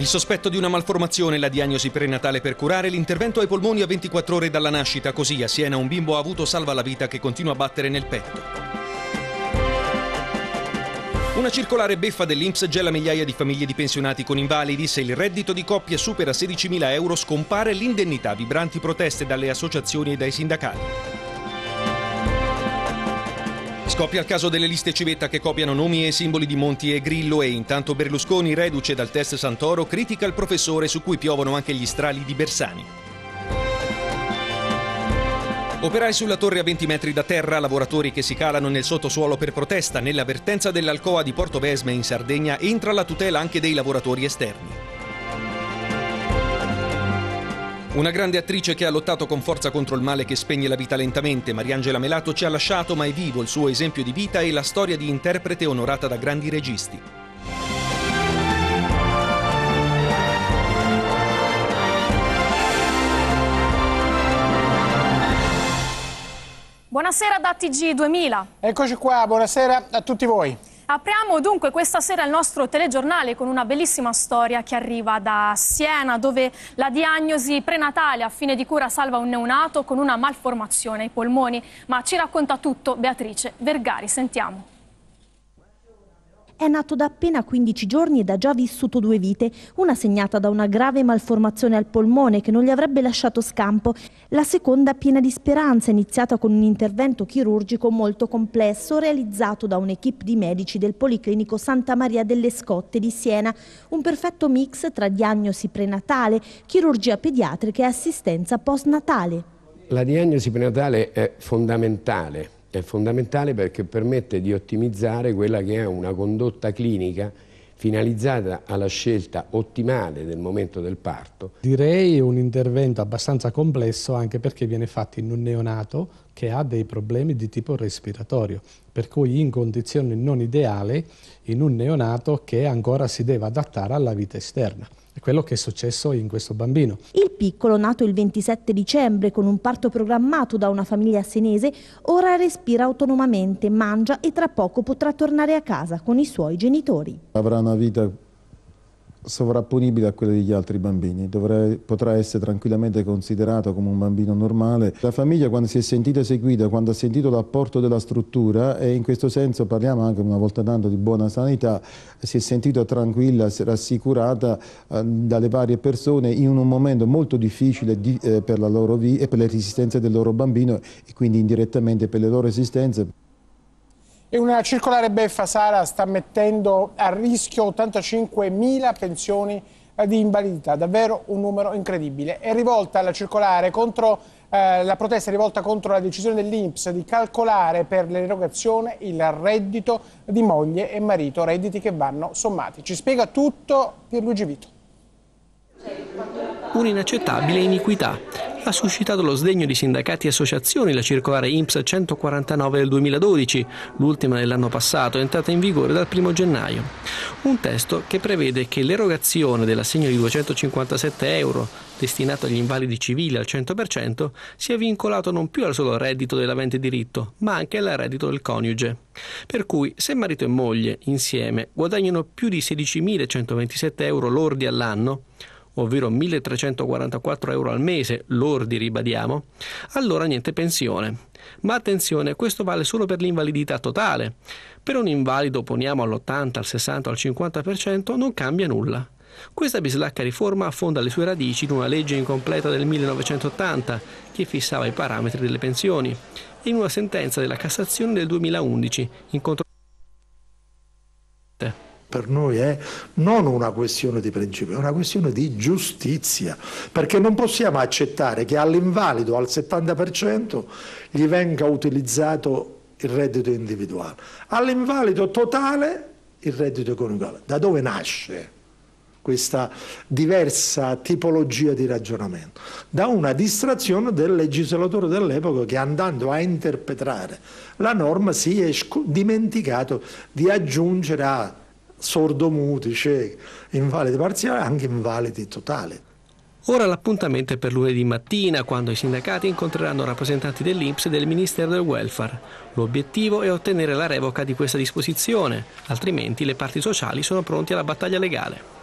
Il sospetto di una malformazione e la diagnosi prenatale per curare l'intervento ai polmoni a 24 ore dalla nascita, così a Siena un bimbo ha avuto salva la vita che continua a battere nel petto. Una circolare beffa dell'Inps gela migliaia di famiglie di pensionati con invalidi. Se il reddito di coppia supera 16.000 euro scompare l'indennità, vibranti proteste dalle associazioni e dai sindacati. Scoppia il caso delle liste civetta che copiano nomi e simboli di Monti e Grillo e intanto Berlusconi, reduce dal test Santoro, critica il professore su cui piovono anche gli strali di Bersani. Operai sulla torre a 20 metri da terra, lavoratori che si calano nel sottosuolo per protesta, nell'avvertenza dell'Alcoa di Porto Vesme in Sardegna entra la tutela anche dei lavoratori esterni. Una grande attrice che ha lottato con forza contro il male che spegne la vita lentamente, Mariangela Melato ci ha lasciato ma è vivo il suo esempio di vita e la storia di interprete onorata da grandi registi. Buonasera da TG 2000. Eccoci qua, buonasera a tutti voi. Apriamo dunque questa sera il nostro telegiornale con una bellissima storia che arriva da Siena dove la diagnosi prenatale a fine di cura salva un neonato con una malformazione ai polmoni. Ma ci racconta tutto Beatrice Vergari, sentiamo. È nato da appena 15 giorni ed ha già vissuto due vite, una segnata da una grave malformazione al polmone che non gli avrebbe lasciato scampo, la seconda piena di speranza, iniziata con un intervento chirurgico molto complesso realizzato da un'equipe di medici del Policlinico Santa Maria delle Scotte di Siena, un perfetto mix tra diagnosi prenatale, chirurgia pediatrica e assistenza postnatale. La diagnosi prenatale è fondamentale è fondamentale perché permette di ottimizzare quella che è una condotta clinica finalizzata alla scelta ottimale del momento del parto. Direi un intervento abbastanza complesso anche perché viene fatto in un neonato che ha dei problemi di tipo respiratorio per cui in condizioni non ideali in un neonato che ancora si deve adattare alla vita esterna. È quello che è successo in questo bambino. Il piccolo, nato il 27 dicembre con un parto programmato da una famiglia senese, ora respira autonomamente, mangia e tra poco potrà tornare a casa con i suoi genitori. Avrà una vita sovrapponibile a quello degli altri bambini, Dovrei, potrà essere tranquillamente considerato come un bambino normale. La famiglia quando si è sentita seguita, quando ha sentito l'apporto della struttura e in questo senso parliamo anche una volta tanto di buona sanità, si è sentita tranquilla, rassicurata eh, dalle varie persone in un momento molto difficile di, eh, per la loro vita e per le resistenze del loro bambino e quindi indirettamente per le loro esistenze. E una circolare beffa, Sara, sta mettendo a rischio 85.000 pensioni eh, di invalidità, davvero un numero incredibile. È rivolta la circolare contro, eh, la protesta è rivolta contro la decisione dell'Inps di calcolare per l'erogazione il reddito di moglie e marito, redditi che vanno sommati. Ci spiega tutto Pierluigi Vito. Un'inaccettabile iniquità. Ha suscitato lo sdegno di sindacati e associazioni la circolare IMSS 149 del 2012, l'ultima dell'anno passato, entrata in vigore dal 1 gennaio. Un testo che prevede che l'erogazione dell'assegno di 257 euro destinato agli invalidi civili al 100% sia vincolato non più al solo reddito dell'avente diritto, ma anche al reddito del coniuge. Per cui, se marito e moglie, insieme, guadagnano più di 16.127 euro lordi all'anno, ovvero 1344 euro al mese, lordi ribadiamo, allora niente pensione. Ma attenzione, questo vale solo per l'invalidità totale. Per un invalido, poniamo all'80, al 60, al 50%, non cambia nulla. Questa bislacca riforma affonda le sue radici in una legge incompleta del 1980 che fissava i parametri delle pensioni e in una sentenza della Cassazione del 2011 in contro per noi è non una questione di principio, è una questione di giustizia, perché non possiamo accettare che all'invalido al 70% gli venga utilizzato il reddito individuale, all'invalido totale il reddito coniugale. Da dove nasce? questa diversa tipologia di ragionamento, da una distrazione del legislatore dell'epoca che andando a interpretare la norma si è dimenticato di aggiungere a sordomuti, ciechi, invalidi parziali, anche invalidi totali. Ora l'appuntamento è per lunedì mattina, quando i sindacati incontreranno rappresentanti dell'Inps e del Ministero del Welfare. L'obiettivo è ottenere la revoca di questa disposizione, altrimenti le parti sociali sono pronte alla battaglia legale.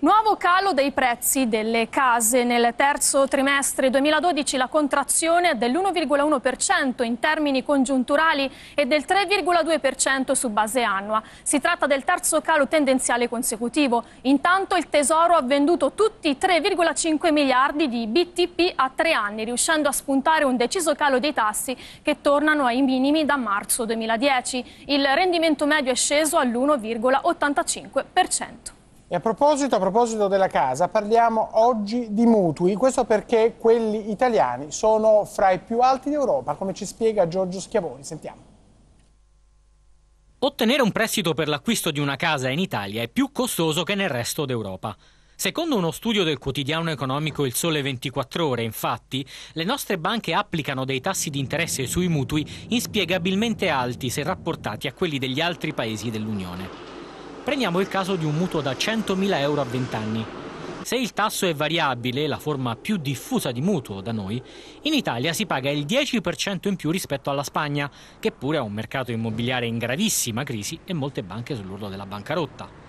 Nuovo calo dei prezzi delle case. Nel terzo trimestre 2012 la contrazione è dell'1,1% in termini congiunturali e del 3,2% su base annua. Si tratta del terzo calo tendenziale consecutivo. Intanto il Tesoro ha venduto tutti i 3,5 miliardi di BTP a tre anni, riuscendo a spuntare un deciso calo dei tassi che tornano ai minimi da marzo 2010. Il rendimento medio è sceso all'1,85%. E a proposito, a proposito, della casa, parliamo oggi di mutui, questo perché quelli italiani sono fra i più alti d'Europa, come ci spiega Giorgio Schiavoni. Sentiamo. Ottenere un prestito per l'acquisto di una casa in Italia è più costoso che nel resto d'Europa. Secondo uno studio del quotidiano economico Il Sole 24 Ore, infatti, le nostre banche applicano dei tassi di interesse sui mutui inspiegabilmente alti se rapportati a quelli degli altri paesi dell'Unione. Prendiamo il caso di un mutuo da 100.000 euro a 20 anni. Se il tasso è variabile, la forma più diffusa di mutuo da noi, in Italia si paga il 10% in più rispetto alla Spagna, che pure ha un mercato immobiliare in gravissima crisi e molte banche sull'orlo della bancarotta.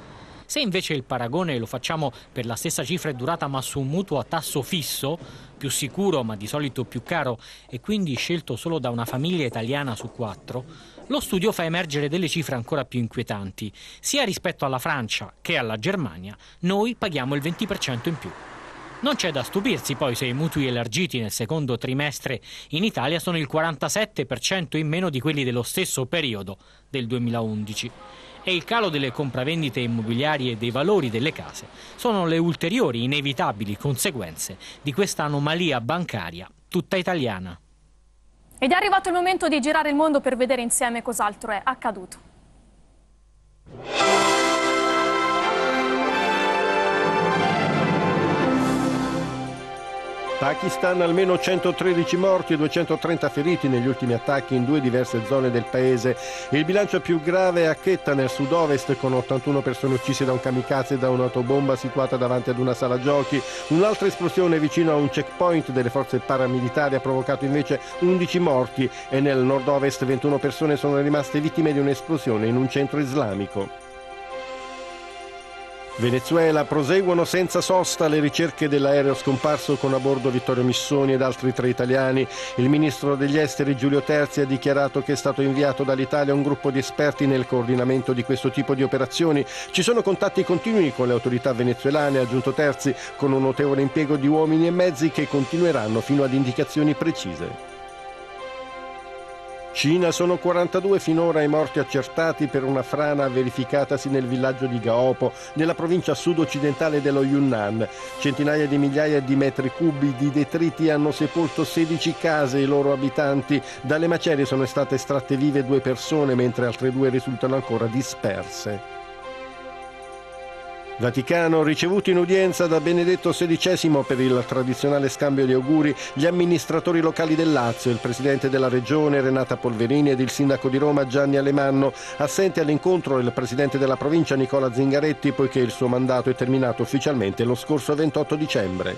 Se invece il paragone lo facciamo per la stessa cifra e durata ma su un mutuo a tasso fisso, più sicuro ma di solito più caro e quindi scelto solo da una famiglia italiana su quattro, lo studio fa emergere delle cifre ancora più inquietanti. Sia rispetto alla Francia che alla Germania, noi paghiamo il 20% in più. Non c'è da stupirsi poi se i mutui elargiti nel secondo trimestre in Italia sono il 47% in meno di quelli dello stesso periodo del 2011 e il calo delle compravendite immobiliari e dei valori delle case sono le ulteriori inevitabili conseguenze di questa anomalia bancaria tutta italiana. Ed è arrivato il momento di girare il mondo per vedere insieme cos'altro è accaduto. Pakistan almeno 113 morti e 230 feriti negli ultimi attacchi in due diverse zone del paese. Il bilancio più grave è a Quetta nel sud-ovest con 81 persone uccise da un kamikaze e da un'autobomba situata davanti ad una sala giochi. Un'altra esplosione vicino a un checkpoint delle forze paramilitari ha provocato invece 11 morti e nel nord-ovest 21 persone sono rimaste vittime di un'esplosione in un centro islamico. Venezuela proseguono senza sosta le ricerche dell'aereo scomparso con a bordo Vittorio Missoni ed altri tre italiani. Il ministro degli esteri Giulio Terzi ha dichiarato che è stato inviato dall'Italia un gruppo di esperti nel coordinamento di questo tipo di operazioni. Ci sono contatti continui con le autorità venezuelane, ha aggiunto Terzi, con un notevole impiego di uomini e mezzi che continueranno fino ad indicazioni precise. Cina sono 42 finora i morti accertati per una frana verificatasi nel villaggio di Gaopo, nella provincia sud-occidentale dello Yunnan. Centinaia di migliaia di metri cubi di detriti hanno sepolto 16 case e i loro abitanti. Dalle macerie sono state estratte vive due persone, mentre altre due risultano ancora disperse. Vaticano, ricevuti in udienza da Benedetto XVI per il tradizionale scambio di auguri, gli amministratori locali del Lazio, il presidente della regione Renata Polverini ed il sindaco di Roma Gianni Alemanno, assente all'incontro il presidente della provincia Nicola Zingaretti poiché il suo mandato è terminato ufficialmente lo scorso 28 dicembre.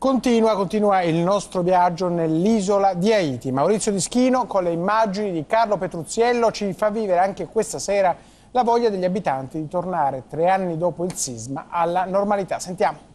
Continua, continua il nostro viaggio nell'isola di Haiti. Maurizio Dischino con le immagini di Carlo Petruzziello ci fa vivere anche questa sera la voglia degli abitanti di tornare tre anni dopo il sisma alla normalità. Sentiamo.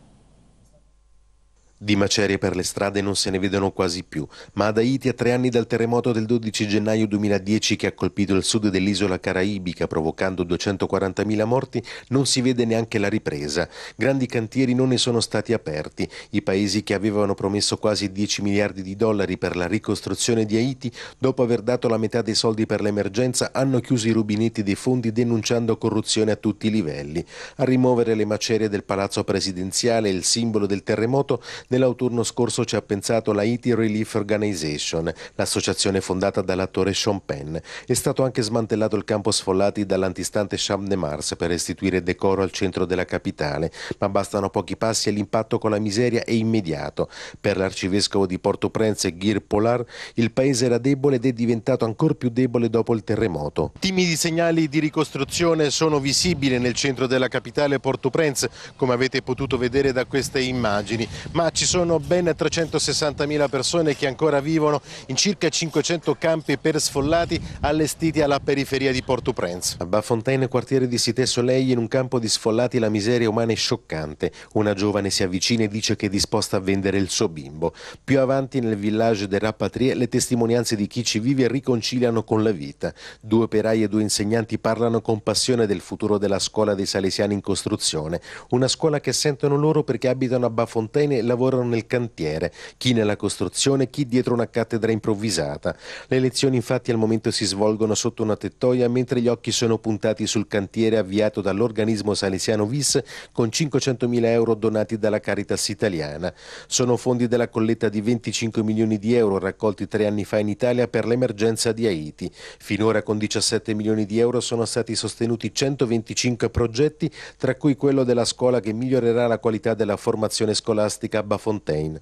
Di macerie per le strade non se ne vedono quasi più, ma ad Haiti a tre anni dal terremoto del 12 gennaio 2010 che ha colpito il sud dell'isola caraibica provocando 240.000 morti non si vede neanche la ripresa. Grandi cantieri non ne sono stati aperti. I paesi che avevano promesso quasi 10 miliardi di dollari per la ricostruzione di Haiti, dopo aver dato la metà dei soldi per l'emergenza, hanno chiuso i rubinetti dei fondi denunciando corruzione a tutti i livelli. A rimuovere le macerie del palazzo presidenziale, il simbolo del terremoto, Nell'autunno scorso ci ha pensato la IT Relief Organization, l'associazione fondata dall'attore Sean Penn. È stato anche smantellato il campo sfollati dall'antistante Champ de Mars per restituire decoro al centro della capitale, ma bastano pochi passi e l'impatto con la miseria è immediato. Per l'arcivescovo di Porto au prince Gir Polar, il paese era debole ed è diventato ancora più debole dopo il terremoto. Timidi segnali di ricostruzione sono visibili nel centro della capitale Porto au prince come avete potuto vedere da queste immagini, ma ci sono ben 360.000 persone che ancora vivono in circa 500 campi per sfollati allestiti alla periferia di Port-au-Prince. A Bafontaine, quartiere di Cité Soleil, in un campo di sfollati la miseria umana è scioccante. Una giovane si avvicina e dice che è disposta a vendere il suo bimbo. Più avanti nel village de Rapatrie le testimonianze di chi ci vive riconciliano con la vita. Due operai e due insegnanti parlano con passione del futuro della scuola dei salesiani in costruzione. Una scuola che sentono loro perché abitano a Bafontaine e lavorano lavorano nel cantiere, chi nella costruzione, chi dietro una cattedra improvvisata. Le lezioni infatti al momento si svolgono sotto una tettoia mentre gli occhi sono puntati sul cantiere avviato dall'organismo salesiano VIS con 500.000 euro donati dalla Caritas italiana. Sono fondi della colletta di 25 milioni di euro raccolti tre anni fa in Italia per l'emergenza di Haiti. Finora con 17 milioni di euro sono stati sostenuti 125 progetti, tra cui quello della scuola che migliorerà la qualità della formazione scolastica a Alba Fontaine.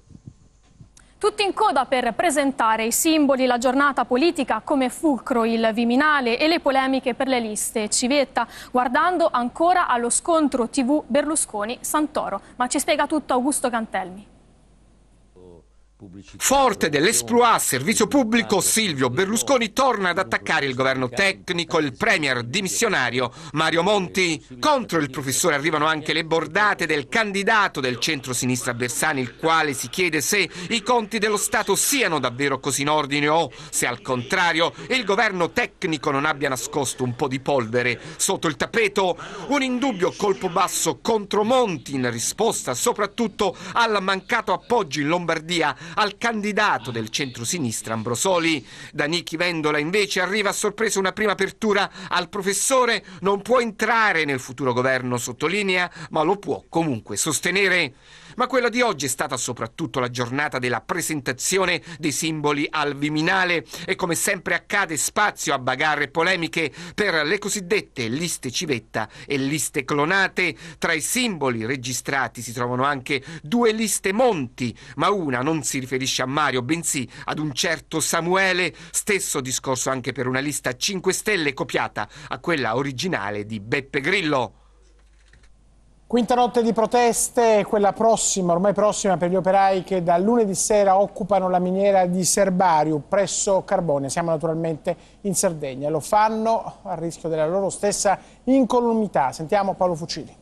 Tutti in coda per presentare i simboli, la giornata politica come fulcro, il Viminale e le polemiche per le liste. Civetta guardando ancora allo scontro TV Berlusconi-Santoro. Ma ci spiega tutto Augusto Cantelmi. Forte dell'esploit servizio pubblico, Silvio Berlusconi torna ad attaccare il governo tecnico il premier dimissionario Mario Monti. Contro il professore arrivano anche le bordate del candidato del centro-sinistra Bersani, il quale si chiede se i conti dello Stato siano davvero così in ordine o se al contrario il governo tecnico non abbia nascosto un po' di polvere sotto il tappeto. Un indubbio colpo basso contro Monti in risposta soprattutto al mancato appoggio in Lombardia al candidato del centro-sinistra Ambrosoli. Da Nichi Vendola invece arriva a sorpresa una prima apertura al professore. Non può entrare nel futuro governo, sottolinea, ma lo può comunque sostenere. Ma quella di oggi è stata soprattutto la giornata della presentazione dei simboli al Viminale e come sempre accade spazio a bagarre polemiche per le cosiddette liste civetta e liste clonate. Tra i simboli registrati si trovano anche due liste Monti, ma una non si riferisce a Mario, bensì ad un certo Samuele. Stesso discorso anche per una lista 5 Stelle copiata a quella originale di Beppe Grillo. Quinta notte di proteste, quella prossima, ormai prossima per gli operai che da lunedì sera occupano la miniera di Serbario presso Carbone. Siamo naturalmente in Sardegna. Lo fanno a rischio della loro stessa incolumità. Sentiamo Paolo Fucili.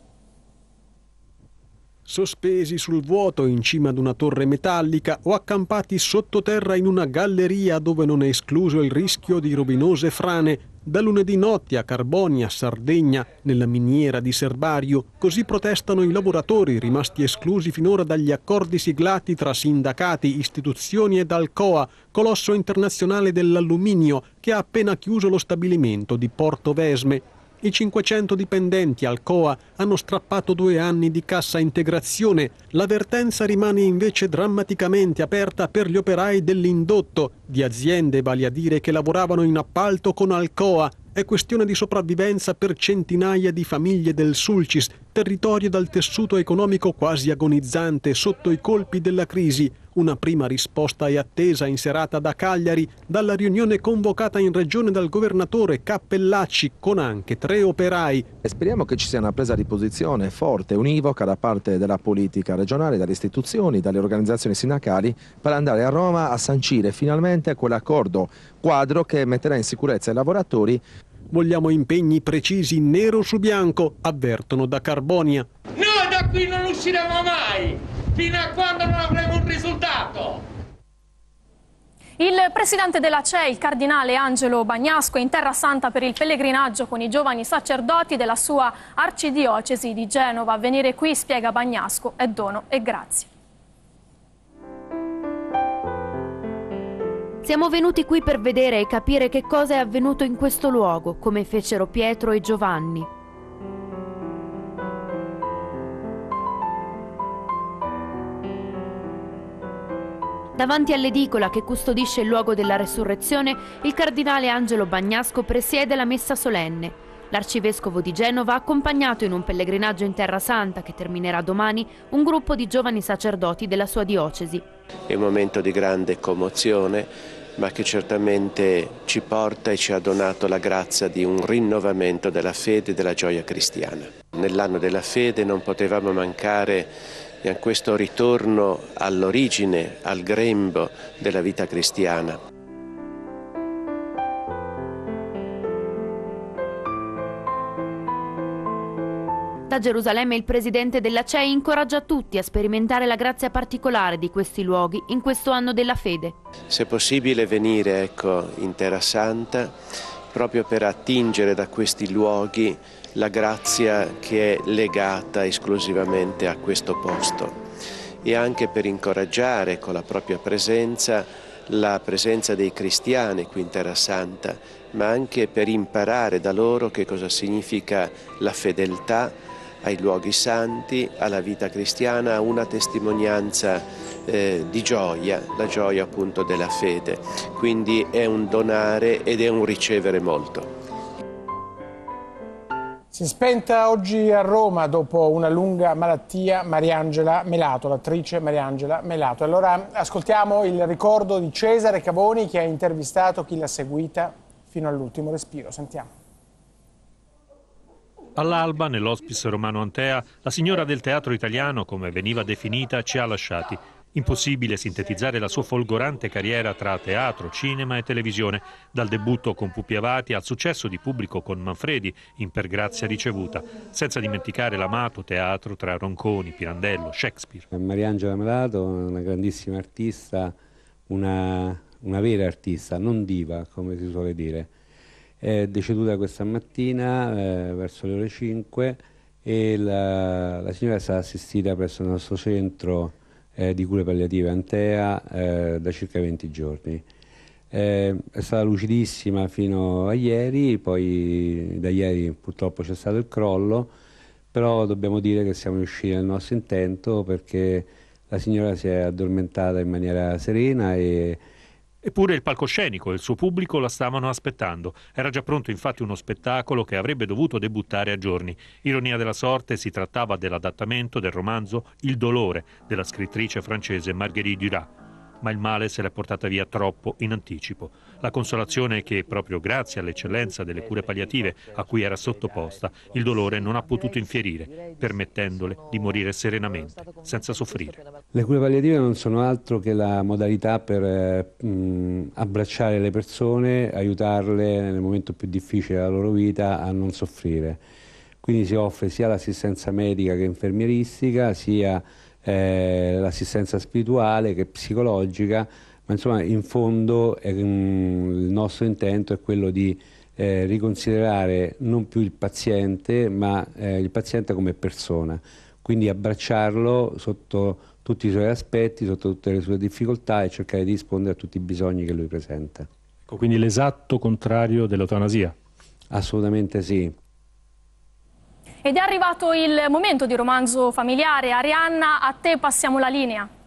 Sospesi sul vuoto in cima ad una torre metallica o accampati sottoterra in una galleria dove non è escluso il rischio di rovinose frane, da lunedì notte a Carbonia, Sardegna, nella miniera di Serbario, così protestano i lavoratori rimasti esclusi finora dagli accordi siglati tra sindacati, istituzioni ed Alcoa, colosso internazionale dell'alluminio, che ha appena chiuso lo stabilimento di Porto Vesme. I 500 dipendenti al COA hanno strappato due anni di cassa integrazione. L'avvertenza rimane invece drammaticamente aperta per gli operai dell'indotto, di aziende vale a dire che lavoravano in appalto con Alcoa. È questione di sopravvivenza per centinaia di famiglie del Sulcis, territorio dal tessuto economico quasi agonizzante sotto i colpi della crisi. Una prima risposta è attesa in serata da Cagliari dalla riunione convocata in regione dal governatore Cappellacci con anche tre operai. Speriamo che ci sia una presa di posizione forte, univoca da parte della politica regionale, dalle istituzioni, dalle organizzazioni sindacali per andare a Roma a sancire finalmente quell'accordo quadro che metterà in sicurezza i lavoratori. Vogliamo impegni precisi nero su bianco, avvertono da Carbonia. Noi da qui non usciremo mai! fino a quando non avremo un risultato. Il presidente della CEI, il cardinale Angelo Bagnasco, è in Terra Santa per il pellegrinaggio con i giovani sacerdoti della sua arcidiocesi di Genova. Venire qui, spiega Bagnasco, è dono e grazie. Siamo venuti qui per vedere e capire che cosa è avvenuto in questo luogo, come fecero Pietro e Giovanni, Davanti all'edicola che custodisce il luogo della resurrezione, il cardinale Angelo Bagnasco presiede la messa solenne. L'arcivescovo di Genova ha accompagnato in un pellegrinaggio in Terra Santa, che terminerà domani, un gruppo di giovani sacerdoti della sua diocesi. È un momento di grande commozione, ma che certamente ci porta e ci ha donato la grazia di un rinnovamento della fede e della gioia cristiana. Nell'anno della fede non potevamo mancare a questo ritorno all'origine, al grembo della vita cristiana. Da Gerusalemme il presidente della CEI incoraggia tutti a sperimentare la grazia particolare di questi luoghi in questo anno della fede. Se possibile venire ecco, in Terra Santa proprio per attingere da questi luoghi la grazia che è legata esclusivamente a questo posto e anche per incoraggiare con la propria presenza la presenza dei cristiani qui in Terra Santa, ma anche per imparare da loro che cosa significa la fedeltà ai luoghi santi, alla vita cristiana, una testimonianza eh, di gioia, la gioia appunto della fede. Quindi è un donare ed è un ricevere molto. Si è spenta oggi a Roma dopo una lunga malattia Mariangela Melato, l'attrice Mariangela Melato. Allora ascoltiamo il ricordo di Cesare Cavoni che ha intervistato chi l'ha seguita fino all'ultimo respiro. Sentiamo. All'alba, nell'ospice romano Antea, la signora del teatro italiano, come veniva definita, ci ha lasciati Impossibile sintetizzare la sua folgorante carriera tra teatro, cinema e televisione, dal debutto con Pupi Avati al successo di pubblico con Manfredi in Per grazia ricevuta, senza dimenticare l'amato teatro tra Ronconi, Pirandello, Shakespeare. Mariangela Melato, una grandissima artista, una, una vera artista, non diva come si suole dire. È deceduta questa mattina eh, verso le ore 5 e la, la signora è stata assistita presso il nostro centro eh, di cure palliative Antea eh, da circa 20 giorni. Eh, è stata lucidissima fino a ieri, poi da ieri purtroppo c'è stato il crollo, però dobbiamo dire che siamo riusciti nel nostro intento perché la signora si è addormentata in maniera serena e Eppure il palcoscenico e il suo pubblico la stavano aspettando. Era già pronto infatti uno spettacolo che avrebbe dovuto debuttare a giorni. Ironia della sorte, si trattava dell'adattamento del romanzo Il dolore della scrittrice francese Marguerite Duras ma il male se l'è portata via troppo in anticipo. La consolazione è che, proprio grazie all'eccellenza delle cure palliative a cui era sottoposta, il dolore non ha potuto infierire, permettendole di morire serenamente, senza soffrire. Le cure palliative non sono altro che la modalità per eh, abbracciare le persone, aiutarle nel momento più difficile della loro vita a non soffrire. Quindi si offre sia l'assistenza medica che infermieristica, sia eh, l'assistenza spirituale che psicologica, ma insomma in fondo eh, il nostro intento è quello di eh, riconsiderare non più il paziente, ma eh, il paziente come persona, quindi abbracciarlo sotto tutti i suoi aspetti, sotto tutte le sue difficoltà e cercare di rispondere a tutti i bisogni che lui presenta. Ecco, quindi l'esatto contrario dell'eutanasia. Assolutamente sì. Ed è arrivato il momento di romanzo familiare. Arianna, a te passiamo la linea.